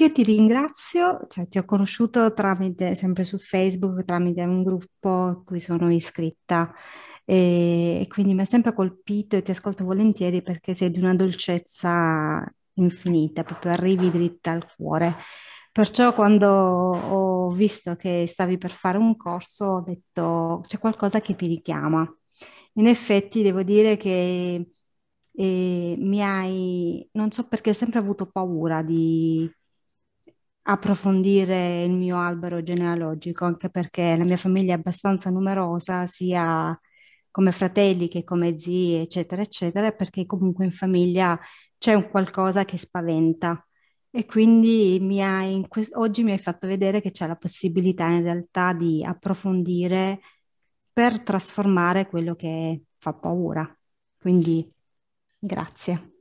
Io ti ringrazio, cioè ti ho conosciuto tramite, sempre su Facebook, tramite un gruppo a cui sono iscritta e, e quindi mi ha sempre colpito e ti ascolto volentieri perché sei di una dolcezza infinita, proprio arrivi dritta al cuore. Perciò quando ho visto che stavi per fare un corso ho detto c'è qualcosa che ti richiama. In effetti devo dire che eh, mi hai, non so perché ho sempre avuto paura di, approfondire il mio albero genealogico, anche perché la mia famiglia è abbastanza numerosa, sia come fratelli che come zii, eccetera, eccetera, perché comunque in famiglia c'è un qualcosa che spaventa. E quindi mi hai, oggi mi hai fatto vedere che c'è la possibilità in realtà di approfondire per trasformare quello che fa paura. Quindi grazie.